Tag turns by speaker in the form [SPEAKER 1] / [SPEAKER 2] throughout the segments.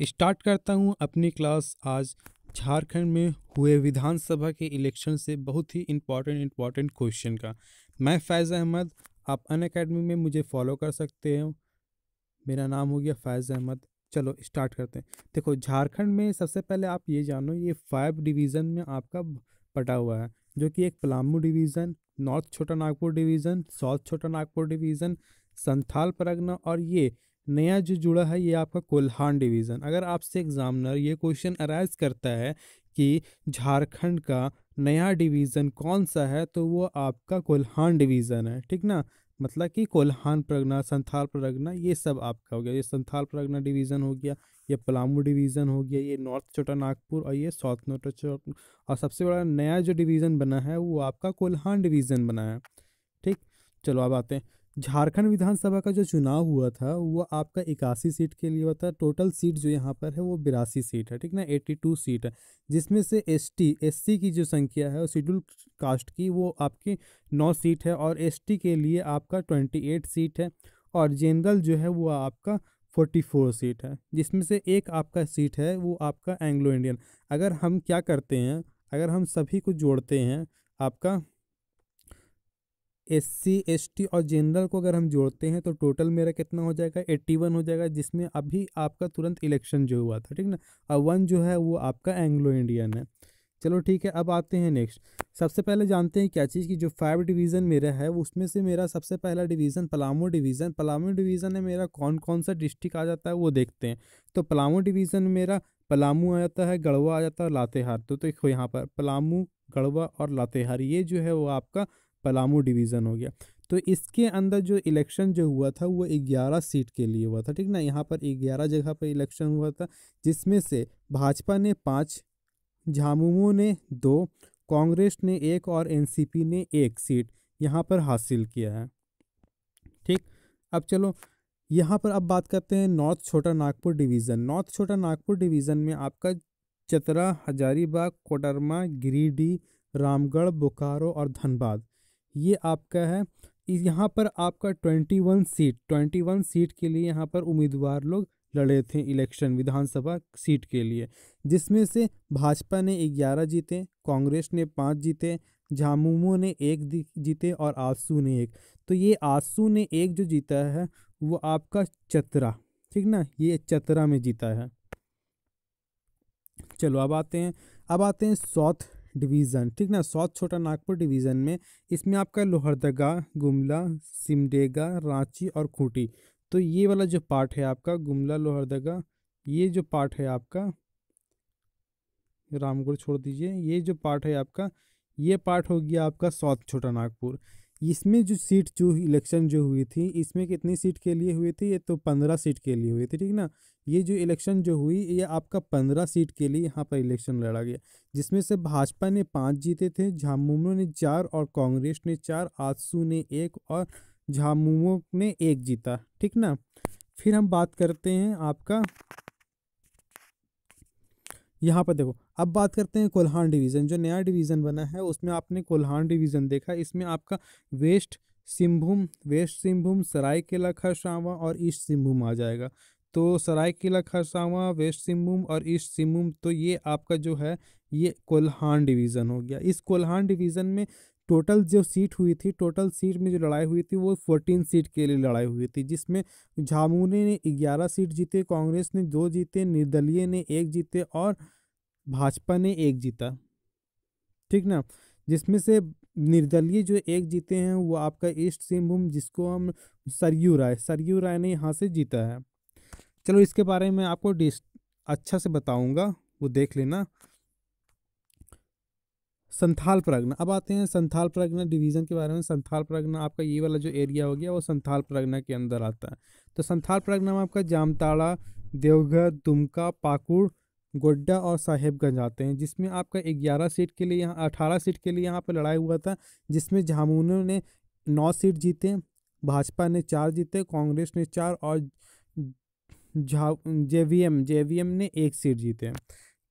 [SPEAKER 1] Start करता हूँ अपनी क्लास आज झारखंड में हुए विधानसभा के इलेक्शन से बहुत ही इम्पॉर्टेंट इम्पॉर्टेंट क्वेश्चन का मैं फैज़ अहमद आप अन अकेडमी में मुझे फॉलो कर सकते हो मेरा नाम हो गया फैज़ अहमद चलो स्टार्ट करते हैं देखो झारखंड में सबसे पहले आप ये जानो ये फाइव डिवीज़न में आपका पटा हुआ है जो कि एक पलामू डिवीज़न नॉर्थ छोटा नागपुर डिवीज़न साउथ छोटा नागपुर डिवीज़न संथाल परगना और ये नया जो जुड़ा है ये आपका कोल्हान डिवीज़न अगर आपसे एग्जामिनर ये क्वेश्चन अराइज करता है कि झारखंड का नया डिवीज़न कौन सा है तो वो आपका कोल्हान डिवीज़न है ठीक ना मतलब कि कोल्हान प्रगना संथाल प्रगना ये सब आपका हो गया ये संथाल प्रगना डिवीज़न हो गया ये पलामू डिवीज़न हो गया ये नॉर्थ छोटा नागपुर और ये साउथ नोटा छोटा और सबसे बड़ा नया जो डिवीज़न बना है वो आपका कोल्हान डिवीज़न बना है ठीक चलो अब आते हैं झारखंड विधानसभा का जो चुनाव हुआ था वो आपका इक्यासी सीट के लिए हुआ था टोटल सीट जो यहाँ पर है वो बिरासी सीट है ठीक ना एट्टी टू सीट है जिसमें से एसटी एससी की जो संख्या है शेड्यूल कास्ट की वो आपकी नौ सीट है और एसटी के लिए आपका ट्वेंटी एट सीट है और जनरल जो है वो आपका फोर्टी फोर सीट है जिसमें से एक आपका सीट है वो आपका एंग्लो इंडियन अगर हम क्या करते हैं अगर हम सभी को जोड़ते हैं आपका एस सी एस टी और जनरल को अगर हम जोड़ते हैं तो टोटल मेरा कितना हो जाएगा एट्टी वन हो जाएगा जिसमें अभी आपका तुरंत इलेक्शन जो हुआ था ठीक ना और वन जो है वो आपका एंग्लो इंडियन है चलो ठीक है अब आते हैं नेक्स्ट सबसे पहले जानते हैं क्या चीज़ कि जो फाइव डिवीज़न मेरा है उसमें से मेरा सबसे पहला division Palamu division Palamu division है मेरा कौन कौन सा डिस्ट्रिक्ट आ जाता है वो देखते हैं तो पलामू डिवीज़न मेरा पलामू आ जाता है गढ़वा आ जाता है लातेहार तो देखो यहाँ पर पलामू गढ़वा और लातेहार ये जो है वो आपका पलामू डिवीज़न हो गया तो इसके अंदर जो इलेक्शन जो हुआ था वो ग्यारह सीट के लिए हुआ था ठीक ना यहाँ पर ग्यारह जगह पर इलेक्शन हुआ था जिसमें से भाजपा ने पाँच झामुमो ने दो कांग्रेस ने एक और एनसीपी ने एक सीट यहाँ पर हासिल किया है ठीक अब चलो यहाँ पर अब बात करते हैं नॉर्थ छोटा नागपुर डिवीज़न नॉर्थ छोटा नागपुर डिवीज़न में आपका चतरा हजारीबाग कोडरमा गिरीडीह रामगढ़ बोकारो और धनबाद ये आपका है यहाँ पर आपका twenty one seat twenty one seat के लिए यहाँ पर उम्मीदवार लोग लड़े थे इलेक्शन विधानसभा सीट के लिए जिसमें से भाजपा ने ग्यारह जीते कांग्रेस ने पाँच जीते झामुमो ने एक जीते और आसू ने एक तो ये आसू ने एक जो जीता है वो आपका चतरा ठीक ना ये चतरा में जीता है चलो अब आते हैं अब आते हैं साउथ डिवीज़न ठीक ना साउथ छोटा नागपुर डिवीज़न में इसमें आपका लोहरदगा गुमला सिमडेगा रांची और खूंटी तो ये वाला जो पार्ट है आपका गुमला लोहरदगा ये जो पार्ट है आपका रामगढ़ छोड़ दीजिए ये जो पार्ट है आपका ये पार्ट हो गया आपका साउथ छोटा नागपुर इसमें जो सीट जो इलेक्शन जो हुई थी इसमें कितनी सीट के लिए हुई थी ये तो पंद्रह सीट के लिए हुई थी ठीक ना ये जो इलेक्शन जो हुई ये आपका पंद्रह सीट के लिए यहाँ पर इलेक्शन लड़ा गया जिसमें से भाजपा ने पाँच जीते थे झामुमो ने चार और कांग्रेस ने चार आजसू ने एक और झामुमो ने एक जीता ठीक ना फिर हम बात करते हैं आपका यहाँ पर देखो अब बात करते हैं कोल्हान डिवीज़न जो नया डिवीज़न बना है उसमें आपने कोल्हान डिवीज़न देखा इसमें आपका वेस्ट सिंभूम वेस्ट सिंभूम सरायकेला खरसावा और ईस्ट सिंभूम आ जाएगा तो सरायकेला खरसावा वेस्ट सिंहभूम और ईस्ट सिंभूम तो ये आपका जो है ये कोल्हान डिवीज़न हो गया इस कोल्हान डिवीज़न में टोटल जो सीट हुई थी टोटल सीट में जो लड़ाई हुई थी वो फोर्टीन सीट के लिए लड़ाई हुई थी जिसमें झामुने ने ग्यारह सीट जीते कांग्रेस ने दो जीते निर्दलीय ने एक जीते और भाजपा ने एक जीता ठीक ना जिसमें से निर्दलीय जो एक जीते हैं वो आपका ईस्ट सिंहभूम जिसको हम सरयू राय सरयू राय ने यहाँ से जीता है चलो इसके बारे में आपको डिस अच्छा से बताऊँगा वो देख लेना संथाल प्रगना अब आते हैं संथाल प्रगना डिवीज़न के बारे में संथाल प्रगना आपका ये वाला जो एरिया हो गया वो संथाल प्रगना के अंदर आता है तो संथाल प्रगना में आपका जामताड़ा देवघर दुमका पाकुड़ गोड्डा और साहेबगंज आते हैं जिसमें आपका ग्यारह सीट के लिए यहाँ अठारह सीट के लिए यहाँ पर लड़ाई हुआ था जिसमें झामुनों ने नौ सीट जीते भाजपा ने चार जीते कांग्रेस ने चार और झा J V M J V M ने एक सीट जीते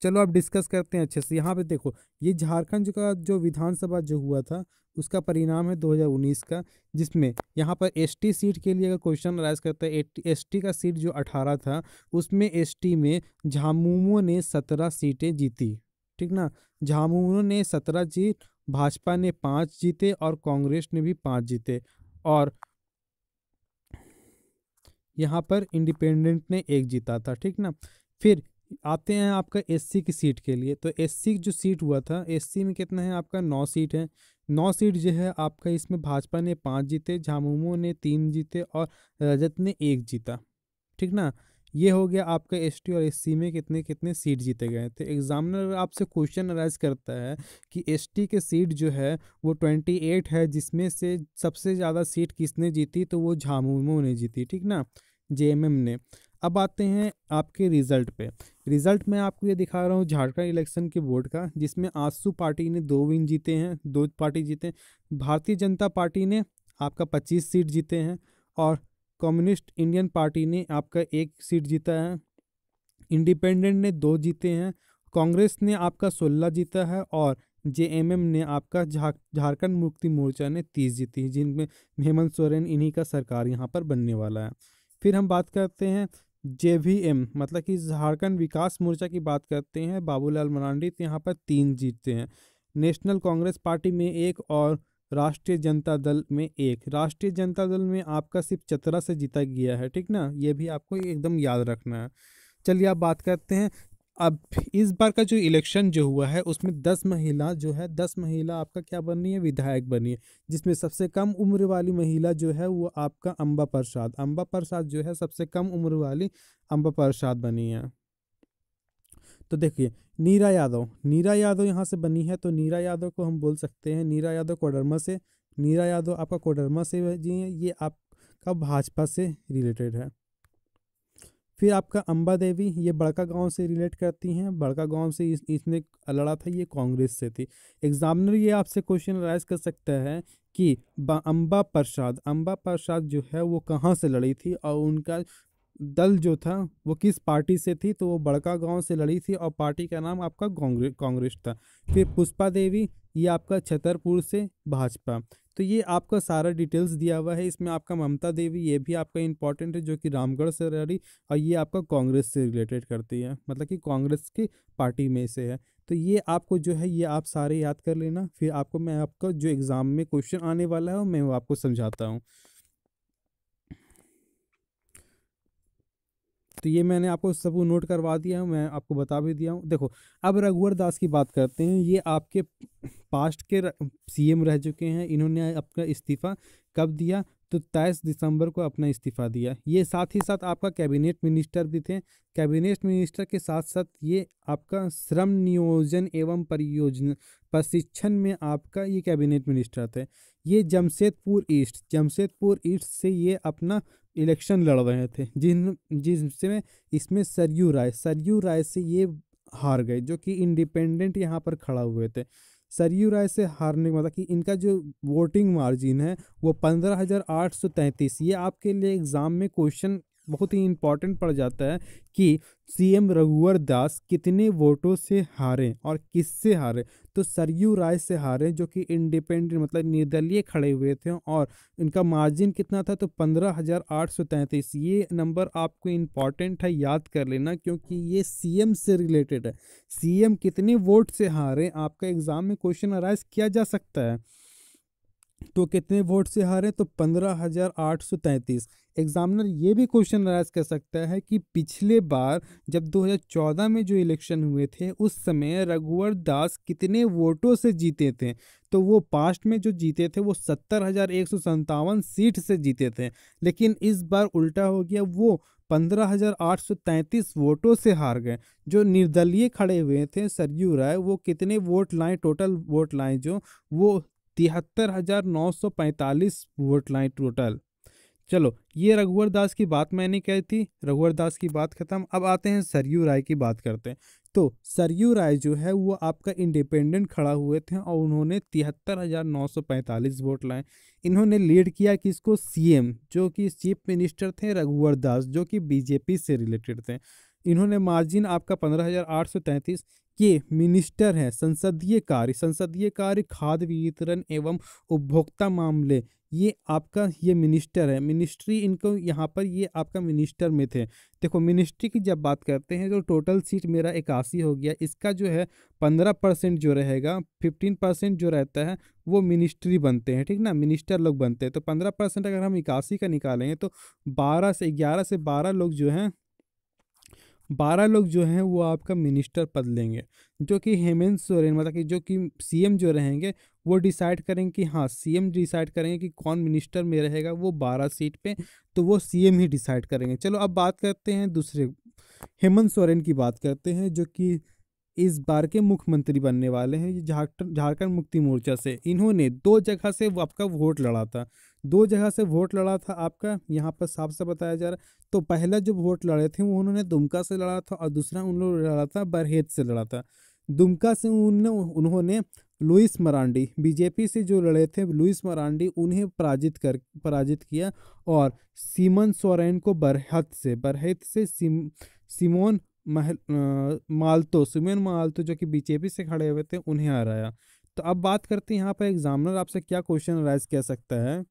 [SPEAKER 1] चलो आप डिस्कस करते हैं अच्छे से यहाँ पे देखो ये झारखंड का जो विधानसभा जो हुआ था उसका परिणाम है 2019 का जिसमें यहाँ पर एसटी सीट के लिए अगर क्वेश्चन राइज करता है एसटी का सीट जो 18 था उसमें एसटी में झामुमो ने 17 सीटें जीती ठीक ना झामुमो ने 17 जीत भाजपा ने पाँच जीते और कांग्रेस ने भी पाँच जीते और यहाँ पर इंडिपेंडेंट ने एक जीता था ठीक ना फिर आते हैं आपका एससी की सीट के लिए तो एससी जो सीट हुआ था एससी में कितना है आपका नौ सीट है नौ सीट जो है आपका इसमें भाजपा ने पाँच जीते झामुमो ने तीन जीते और रजत ने एक जीता ठीक ना ये हो गया आपका एस और एस में कितने कितने सीट जीते गए थे तो एग्जामिनर आपसे क्वेश्चन अराइज करता है कि एस के सीट जो है वो ट्वेंटी एट है जिसमें से सबसे ज़्यादा सीट किसने जीती तो वो झामुमो ने जीती ठीक ना जे ने अब आते हैं आपके रिज़ल्ट पे रिज़ल्ट मैं आपको ये दिखा रहा हूँ झारखंड इलेक्शन के बोर्ड का जिसमें आंसू पार्टी ने दो विन जीते हैं दो पार्टी जीते हैं भारतीय जनता पार्टी ने आपका पच्चीस सीट जीते हैं और कम्युनिस्ट इंडियन पार्टी ने आपका एक सीट जीता है इंडिपेंडेंट ने दो जीते हैं कांग्रेस ने आपका सोलह जीता है और एम ने आपका झारखंड मुक्ति मोर्चा ने तीस जीती है जिनमें हेमंत सोरेन इन्हीं का सरकार यहाँ पर बनने वाला है फिर हम बात करते हैं जे वी एम मतलब कि झारखंड विकास मोर्चा की बात करते हैं बाबूलाल मरांडी तो यहाँ पर तीन जीतते हैं नेशनल कांग्रेस पार्टी में एक और राष्ट्रीय जनता दल में एक राष्ट्रीय जनता दल में आपका सिर्फ चतरा से जीता गया है ठीक ना ये भी आपको एकदम याद रखना है चलिए आप बात करते हैं अब इस बार का जो इलेक्शन जो हुआ है उसमें दस महिला जो है दस महिला आपका क्या बनी है विधायक बनी है जिसमें सबसे कम उम्र वाली महिला जो है वो आपका अम्बा प्रसाद अम्बा प्रसाद जो है सबसे कम उम्र वाली अम्बा प्रसाद बनी है तो देखिए नीरा यादव नीरा यादव यहाँ से बनी है तो नीरा यादव को हम बोल सकते हैं नीरा यादव कोडरमा से नीरा यादव आपका कोडरमा से जी हैं ये आपका भाजपा से रिलेटेड है फिर आपका अम्बा देवी ये बड़का गांव से रिलेट करती हैं बड़का गांव से इस, इसने लड़ा था ये कांग्रेस से थी एग्जामिनर ये आपसे क्वेश्चन राइज कर सकता है कि अम्बा प्रसाद अम्बा प्रसाद जो है वो कहाँ से लड़ी थी और उनका दल जो था वो किस पार्टी से थी तो वो बड़का गांव से लड़ी थी और पार्टी का नाम आपका कांग्रेस था फिर पुष्पा देवी ये आपका छतरपुर से भाजपा तो ये आपका सारा डिटेल्स दिया हुआ है इसमें आपका ममता देवी ये भी आपका इंपॉर्टेंट है जो कि रामगढ़ से रही और ये आपका कांग्रेस से रिलेटेड करती है मतलब कि कांग्रेस की पार्टी में से है तो ये आपको जो है ये आप सारे याद कर लेना फिर आपको मैं आपका जो एग्ज़ाम में क्वेश्चन आने वाला है मैं वो आपको समझाता हूँ तो ये मैंने आपको सब नोट करवा दिया हूँ मैं आपको बता भी दिया हूँ देखो अब रघुवर दास की बात करते हैं ये आपके पास्ट के सीएम रह चुके हैं इन्होंने अपना इस्तीफ़ा कब दिया तो तेईस दिसंबर को अपना इस्तीफ़ा दिया ये साथ ही साथ आपका कैबिनेट मिनिस्टर भी थे कैबिनेट मिनिस्टर के साथ साथ ये आपका श्रम नियोजन एवं परियोजना प्रशिक्षण में आपका ये कैबिनेट मिनिस्टर थे ये जमशेदपुर ईस्ट जमशेदपुर ईस्ट से ये अपना इलेक्शन लड़ रहे थे जिन जिसमें इसमें सरयू राय सरयू राय से ये हार गए जो कि इंडिपेंडेंट यहाँ पर खड़ा हुए थे सरयू राय से हारने का मतलब कि इनका जो वोटिंग मार्जिन है वो पंद्रह हज़ार आठ सौ तैंतीस ये आपके लिए एग्ज़ाम में क्वेश्चन बहुत ही इम्पॉर्टेंट पड़ जाता है कि सीएम रघुवर दास कितने वोटों से हारे और किससे हारे तो सरयू राय से हारे जो कि इंडिपेंडेंट मतलब निर्दलीय खड़े हुए थे और इनका मार्जिन कितना था तो पंद्रह हज़ार आठ सौ तैंतीस ये नंबर आपको इम्पॉर्टेंट है याद कर लेना क्योंकि ये सीएम से रिलेटेड है सीएम कितने वोट से हारे आपका एग्ज़ाम में क्वेश्चन अराइज किया जा सकता है तो कितने वोट से हारे तो पंद्रह हज़ार आठ सौ तैंतीस एग्जामिनर ये भी क्वेश्चन राइज कर सकता है कि पिछले बार जब 2014 में जो इलेक्शन हुए थे उस समय रघुवर दास कितने वोटों से जीते थे तो वो पास्ट में जो जीते थे वो सत्तर हज़ार एक सौ सत्तावन सीट से जीते थे लेकिन इस बार उल्टा हो गया वो पंद्रह हज़ार आठ सौ तैंतीस वोटों से हार गए जो निर्दलीय खड़े हुए थे सरयू राय वो कितने वोट लाएँ टोटल वोट लाएँ जो वो तिहत्तर हजार नौ सौ पैंतालीस वोट लाए टोटल चलो ये रघुवर दास की बात मैंने कही थी रघुवर दास की बात खत्म अब आते हैं सरयू राय की बात करते हैं तो सरयू राय जो है वो आपका इंडिपेंडेंट खड़ा हुए थे और उन्होंने तिहत्तर हज़ार नौ सौ पैंतालीस वोट लाए इन्होंने लीड किया कि इसको सीएम जो कि चीफ मिनिस्टर थे रघुवर दास जो कि बीजेपी से रिलेटेड थे इन्होंने मार्जिन आपका पंद्रह हज़ार आठ सौ तैंतीस ये मिनिस्टर हैं संसदीय कार्य संसदीय कार्य खाद्य वितरण एवं उपभोक्ता मामले ये आपका ये मिनिस्टर है मिनिस्ट्री इनको यहाँ पर ये आपका मिनिस्टर में थे देखो मिनिस्ट्री की जब बात करते हैं तो टोटल सीट मेरा इक्यासी हो गया इसका जो है पंद्रह परसेंट जो रहेगा फिफ्टीन परसेंट जो रहता है वो मिनिस्ट्री बनते हैं ठीक ना मिनिस्टर लोग बनते हैं तो पंद्रह परसेंट अगर हम इक्यासी का निकालेंगे तो बारह से ग्यारह से बारह लोग जो हैं बारह लोग जो हैं वो आपका मिनिस्टर पद लेंगे जो कि हेमंत सोरेन मतलब कि जो कि सीएम जो रहेंगे वो डिसाइड करेंगे कि हाँ सीएम डिसाइड करेंगे कि कौन मिनिस्टर में रहेगा वो बारह सीट पे तो वो सीएम ही डिसाइड करेंगे चलो अब बात करते हैं दूसरे हेमंत सोरेन की बात करते हैं जो कि इस बार के मुख्यमंत्री बनने वाले हैं झारखंड झारखंड मुक्ति मोर्चा से इन्होंने दो जगह से आपका वोट लड़ा था दो जगह से वोट लड़ा था आपका यहाँ पर साफ से बताया जा रहा है तो पहला जो वोट लड़े थे वो उन्होंने दुमका से लड़ा था और दूसरा उन्होंने लड़ा था बरहेत से लड़ा था दुमका से उन्होंने उन्होंने लुइस मरांडी बीजेपी से जो लड़े थे लुइस मरांडी उन्हें पराजित कर पराजित किया और सीमन सोरेन को बरहत से बरहत से सीम सीमोन महल मालतो सुमेन मालतो जो कि बीजेपी से खड़े हुए थे उन्हें हराया तो अब बात करते हैं यहाँ पर एग्जामिनर आपसे क्या क्वेश्चन राइज कह सकता है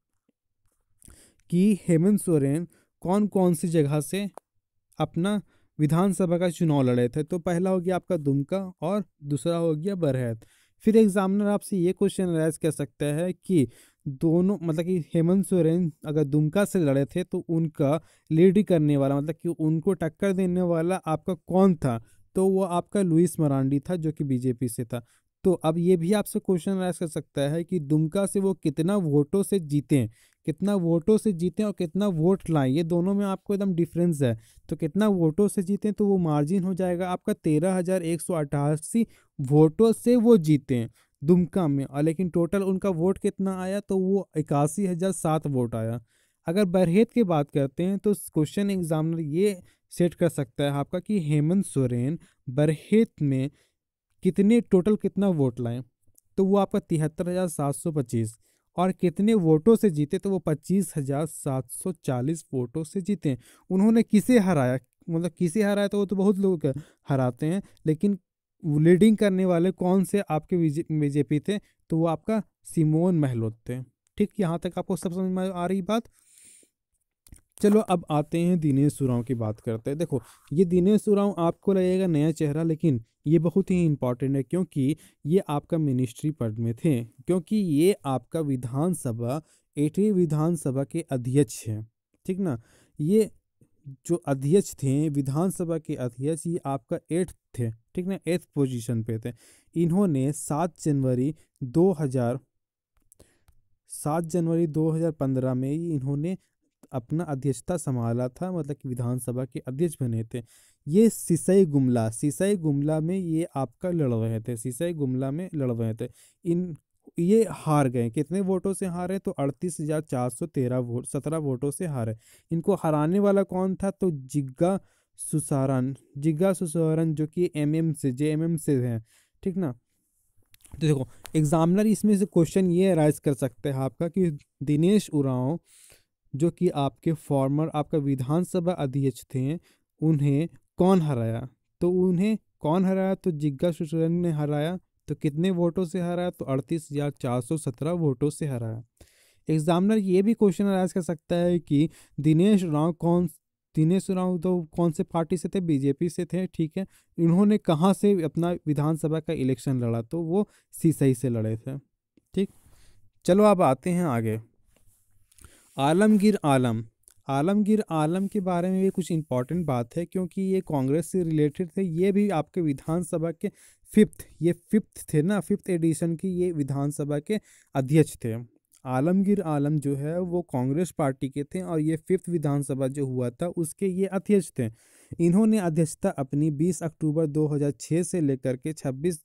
[SPEAKER 1] कि हेमंत सोरेन कौन कौन सी जगह से अपना विधानसभा का चुनाव लड़े थे तो पहला हो गया आपका दुमका और दूसरा हो गया बरहत फिर एग्जामिनर आपसे ये क्वेश्चन राइज कह सकता है कि दोनों मतलब कि हेमंत सोरेन अगर दुमका से लड़े थे तो उनका लीड करने वाला मतलब कि उनको टक्कर देने वाला आपका कौन था तो वो आपका लुइस मरांडी था जो कि बीजेपी से था तो अब ये भी आपसे क्वेश्चन राइज कर सकता है कि दुमका से वो कितना वोटों से जीते कितना वोटों से जीते और कितना वोट लाएं ये दोनों में आपको एकदम डिफरेंस है तो कितना वोटों से जीते तो वो मार्जिन हो जाएगा आपका तेरह हज़ार एक सौ अट्ठासी वोटों से वो जीते दुमका में और लेकिन टोटल उनका वोट कितना आया तो वो इक्यासी हज़ार सात वोट आया अगर बरहेत की बात करते हैं तो क्वेश्चन एग्जामिनर ये सेट कर सकता है आपका कि हेमंत सोरेन बरहेत में कितने टोटल कितना वोट लाए तो वो आपका तिहत्तर हज़ार सात सौ पच्चीस और कितने वोटों से जीते तो वो पच्चीस हज़ार सात सौ चालीस वोटों से जीते उन्होंने किसे हराया मतलब किसे हराया तो वो तो बहुत लोग हराते हैं लेकिन लीडिंग करने वाले कौन से आपके बीजेपी थे तो वो आपका सिमोन महलोत थे ठीक यहाँ तक आपको सब समझ में आ रही बात चलो अब आते हैं दिनेश सुराव की बात करते हैं देखो ये दिनेश उरांव आपको लगेगा नया चेहरा लेकिन ये बहुत ही इम्पॉर्टेंट है क्योंकि ये आपका मिनिस्ट्री पद में थे क्योंकि ये आपका विधानसभा एटवीं विधानसभा के अध्यक्ष हैं ठीक ना ये जो अध्यक्ष थे विधानसभा के अध्यक्ष ये आपका एट्थ थे ठीक ना एथ पोजीशन पे थे इन्होंने सात जनवरी दो हज़ार सात जनवरी 2015 में ही इन्होंने अपना अध्यक्षता संभाला था मतलब कि विधानसभा के अध्यक्ष बने थे ये सिसई गुमला सिसई गुमला में ये आपका लड़ रहे थे सिसई गुमला में लड़ रहे थे इन ये हार गए कितने वोटों से हारे तो अड़तीस हज़ार चार सौ तेरह वोट सत्रह वोटों से हारे इनको हराने वाला कौन था तो जिग्गा सुसारन जिग्गा सुसारन जो कि एम एम से जे एम एम से हैं ठीक ना तो देखो एग्जामिनर इसमें से क्वेश्चन ये अराइज कर सकते हैं आपका कि दिनेश उराव जो कि आपके फॉर्मर आपका विधानसभा अध्यक्ष थे उन्हें कौन हराया तो उन्हें कौन हराया तो जिग्गा सुसरन ने हराया तो कितने वोटों से हराया तो अड़तीस हज़ार चार सौ सत्रह वोटों से हराया एग्जामिनर ये भी क्वेश्चन अराइज कर सकता है कि दिनेश राव कौन दिनेश राव तो कौन से पार्टी से थे बीजेपी से थे ठीक है इन्होंने कहाँ से अपना विधानसभा का इलेक्शन लड़ा तो वो सीसई से लड़े थे ठीक चलो अब आते हैं आगे आलमगीर आलम आलमगीर आलम के बारे में भी कुछ इंपॉर्टेंट बात है क्योंकि ये कांग्रेस से रिलेटेड थे ये भी आपके विधानसभा के फिफ्थ ये फिफ्थ थे ना फिफ्थ एडिशन की ये विधानसभा के अध्यक्ष थे आलमगीर आलम जो है वो कांग्रेस पार्टी के थे और ये फिफ्थ विधानसभा जो हुआ था उसके ये अध्यक्ष थे इन्होंने अध्यक्षता अपनी 20 अक्टूबर 2006 से लेकर के 26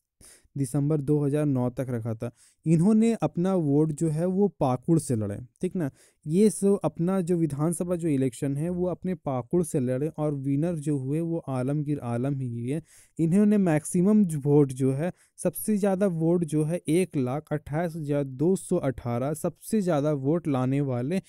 [SPEAKER 1] दिसंबर 2009 तक रखा था इन्होंने अपना वोट जो है वो पाकुड़ से लड़े ठीक ना ये सो अपना जो विधानसभा जो इलेक्शन है वो अपने पाकुड़ से लड़े और विनर जो हुए वो आलमगीर आलम ही हुए इन्होंने मैक्सिमम वोट जो है सबसे ज़्यादा वोट जो है एक लाख अट्ठाईस हज़ार दो सौ अठारह सबसे ज़्यादा वोट लाने वाले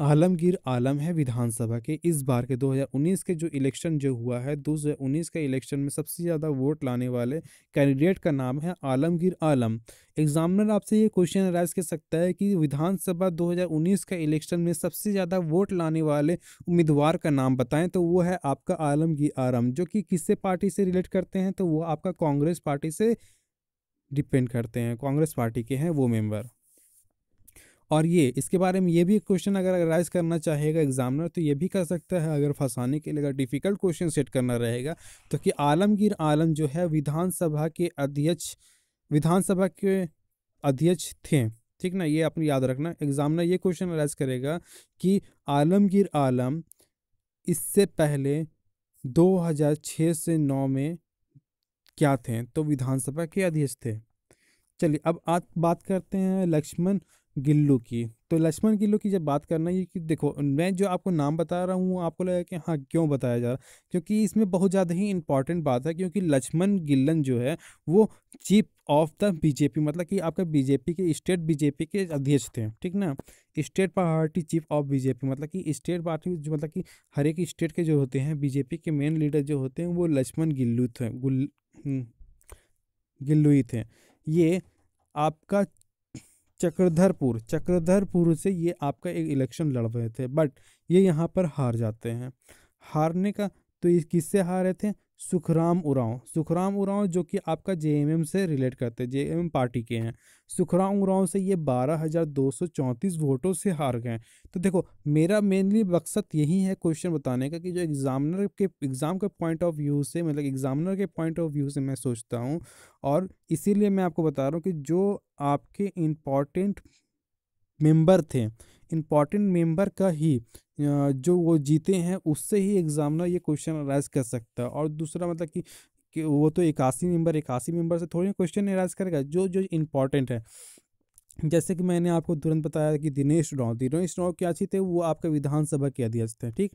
[SPEAKER 1] आलमगीर आलम है विधानसभा के इस बार के 2019 के जो इलेक्शन जो हुआ है 2019 के इलेक्शन में सबसे ज़्यादा वोट लाने वाले कैंडिडेट का नाम है आलमगीर आलम एग्जामिनर आपसे ये क्वेश्चन अराइज कर सकता है कि विधानसभा 2019 का इलेक्शन में सबसे ज़्यादा वोट लाने वाले उम्मीदवार का नाम बताएं तो वो है आपका आलमगीर आलम जो कि किससे पार्टी से रिलेट करते हैं तो वो आपका कांग्रेस पार्टी से डिपेंड करते हैं कांग्रेस पार्टी के हैं वो मेम्बर और ये इसके बारे में ये भी क्वेश्चन अगर राइज करना चाहेगा एग्जामिनर तो ये भी कर सकता है अगर फंसाने के लिए अगर डिफ़िकल्ट क्वेश्चन सेट करना रहेगा तो कि आलमगीर आलम जो है विधानसभा के अध्यक्ष विधानसभा के अध्यक्ष थे ठीक ना ये आपने याद रखना एग्जामिनर ये क्वेश्चन अराइज करेगा कि आलमगीर आलम इससे पहले दो से नौ में क्या थे तो विधानसभा के अध्यक्ष थे चलिए अब आप बात करते हैं लक्ष्मण गिल्लू की तो लक्ष्मण गिल्लू की जब बात करना ये कि देखो मैं जो आपको नाम बता रहा हूँ आपको लगा कि हाँ क्यों बताया जा रहा क्योंकि इसमें बहुत ज़्यादा ही इंपॉर्टेंट बात है क्योंकि लक्ष्मण गिल्लन जो है वो चीफ ऑफ द बीजेपी मतलब कि आपका बीजेपी के स्टेट बीजेपी के अध्यक्ष थे ठीक ना state party chief of BJP मतलब कि स्टेट पार्टी जो मतलब कि हर एक स्टेट के जो होते हैं बीजेपी के मेन लीडर जो होते हैं वो लक्ष्मण गिल्लू थे गुल हम्म, गिल्लू ही थे ये आपका चक्रधरपुर चक्रधरपुर से ये आपका एक इलेक्शन लड़ रहे थे बट ये यहाँ पर हार जाते हैं हारने का तो ये किससे हारे थे सुखराम उरांव सुखराम उरांव जो कि आपका जे से रिलेट करते हैं जे पार्टी के हैं सुखराम उरांव से ये बारह हज़ार दो सौ चौंतीस वोटों से हार गए तो देखो मेरा मेनली मकसद यही है क्वेश्चन बताने का कि जो एग्ज़ामिनर के एग्ज़ाम के पॉइंट ऑफ व्यू से मतलब एग्ज़ामिनर के पॉइंट ऑफ व्यू से मैं सोचता हूँ और इसीलिए मैं आपको बता रहा हूँ कि जो आपके इम्पॉर्टेंट मेंबर थे इम्पॉर्टेंट मेंबर का ही जो वो जीते हैं उससे ही एग्जामिनर ये क्वेश्चन अराइज कर सकता है और दूसरा मतलब कि कि वो तो इक्यासी मेंबर इक्यासी मेंबर से थोड़ी क्वेश्चन अराइज करेगा जो जो इम्पॉर्टेंट है जैसे कि मैंने आपको तुरंत बताया कि दिनेश राव दिनेश राव क्या अच्छी थे वो आपके विधानसभा के अध्यक्ष थे ठीक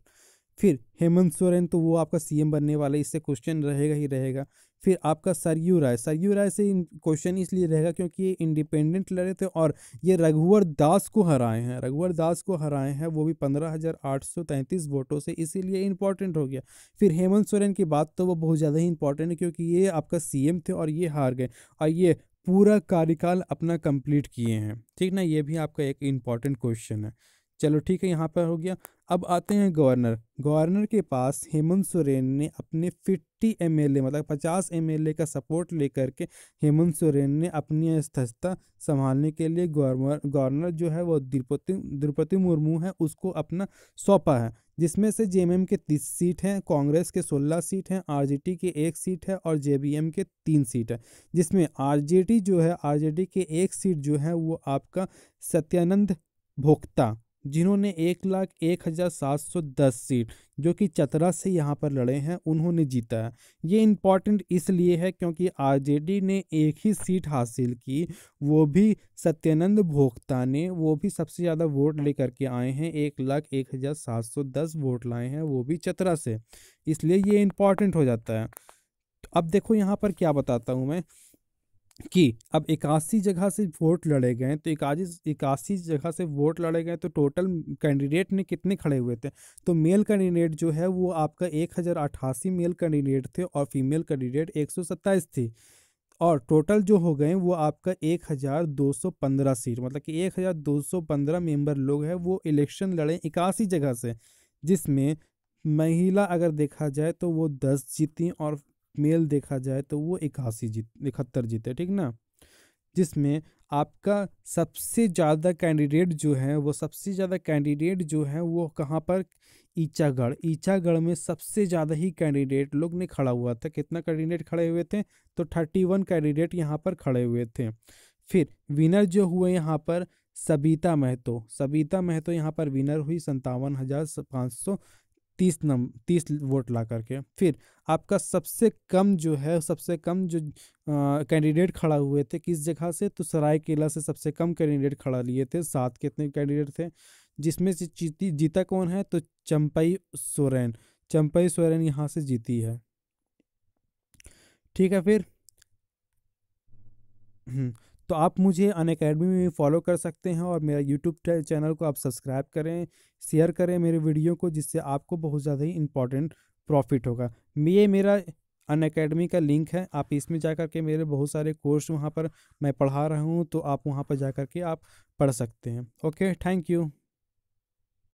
[SPEAKER 1] फिर हेमंत सोरेन तो वो आपका सीएम बनने वाला इससे क्वेश्चन रहेगा ही रहेगा फिर आपका सरयू राय सरयू राय से क्वेश्चन इसलिए रहेगा क्योंकि ये इंडिपेंडेंट लड़े थे और ये रघुवर दास को हराए हैं रघुवर दास को हराए हैं वो भी पंद्रह हज़ार आठ सौ तैंतीस वोटों से इसीलिए इंपॉर्टेंट हो गया फिर हेमंत सोरेन की बात तो वो बहुत ज़्यादा ही इंपॉर्टेंट है क्योंकि ये आपका सीएम थे और ये हार गए और ये पूरा कार्यकाल अपना कंप्लीट किए हैं ठीक ना ये भी आपका एक इम्पॉर्टेंट क्वेश्चन है चलो ठीक है यहाँ पर हो गया अब आते हैं गवर्नर गवर्नर के पास हेमंत सोरेन ने अपने 50 एमएलए मतलब 50 एमएलए का सपोर्ट लेकर के हेमंत सोरेन ने अपनी अध्यक्षता संभालने के लिए गवर्नर गवर्नर जो है वो द्रुपति द्रौपदी मुर्मू है उसको अपना सौंपा है जिसमें से जे के तीस सीट हैं कांग्रेस के सोलह सीट हैं आर के एक सीट है और जे के तीन सीट है जिसमें आर जो है आर के एक सीट जो है वो आपका सत्यानंद भोक्ता जिन्होंने एक लाख एक हज़ार सात सौ दस सीट जो कि चतरा से यहाँ पर लड़े हैं उन्होंने जीता है ये इम्पॉर्टेंट इसलिए है क्योंकि आरजेडी ने एक ही सीट हासिल की वो भी सत्यानंद भोक्ता ने वो भी सबसे ज़्यादा वोट लेकर के आए हैं एक लाख एक हज़ार सात सौ दस वोट लाए हैं वो भी चतरा से इसलिए ये इम्पॉर्टेंट हो जाता है अब देखो यहाँ पर क्या बताता हूँ मैं कि अब इक्यासी जगह से वोट लड़े गए तो इक्यासी इक्यासी जगह से वोट लड़े गए तो टोटल कैंडिडेट ने कितने खड़े हुए थे तो मेल कैंडिडेट जो है वो आपका एक हज़ार अट्ठासी मेल कैंडिडेट थे और फीमेल कैंडिडेट एक सौ सत्ताईस थी और टोटल जो हो गए वो आपका एक हज़ार दो सौ पंद्रह सीट मतलब कि एक हज़ार दो सौ पंद्रह मेम्बर लोग हैं वो इलेक्शन लड़े इक्यासी जगह से जिसमें महिला अगर देखा जाए तो वो दस जीती और मेल देखा जाए तो वो इक्यासी जीत इकहत्तर जीते ठीक ना जिसमें आपका सबसे ज़्यादा कैंडिडेट जो है वो सबसे ज़्यादा कैंडिडेट जो है वो कहाँ पर ईचागढ़ ईचागढ़ में सबसे ज़्यादा ही कैंडिडेट लोग ने खड़ा हुआ था कितना कैंडिडेट खड़े हुए थे तो थर्टी वन कैंडिडेट यहाँ पर खड़े हुए थे फिर विनर जो हुए यहाँ पर सबीता महतो सबीता महतो यहाँ पर विनर हुई संतावन हज़ार पाँच सौ तीस नम तीस वोट ला करके फिर आपका सबसे कम जो है सबसे कम जो कैंडिडेट खड़ा हुए थे किस जगह से तो सरायकेला से सबसे कम कैंडिडेट खड़ा लिए थे सात कितने कैंडिडेट थे जिसमें से जीती जीता कौन है तो चंपई सोरेन चंपई सोरेन यहाँ से जीती है ठीक है फिर हम्म। तो आप मुझे अन अकेडमी में फॉलो कर सकते हैं और मेरा यूट्यूब चैनल को आप सब्सक्राइब करें शेयर करें मेरे वीडियो को जिससे आपको बहुत ज़्यादा ही इम्पॉर्टेंट प्रॉफिट होगा ये मेरा अन अकेडमी का लिंक है आप इसमें जा कर के मेरे बहुत सारे कोर्स वहाँ पर मैं पढ़ा रहा हूँ तो आप वहाँ पर जा कर के आप पढ़ सकते हैं ओके थैंक यू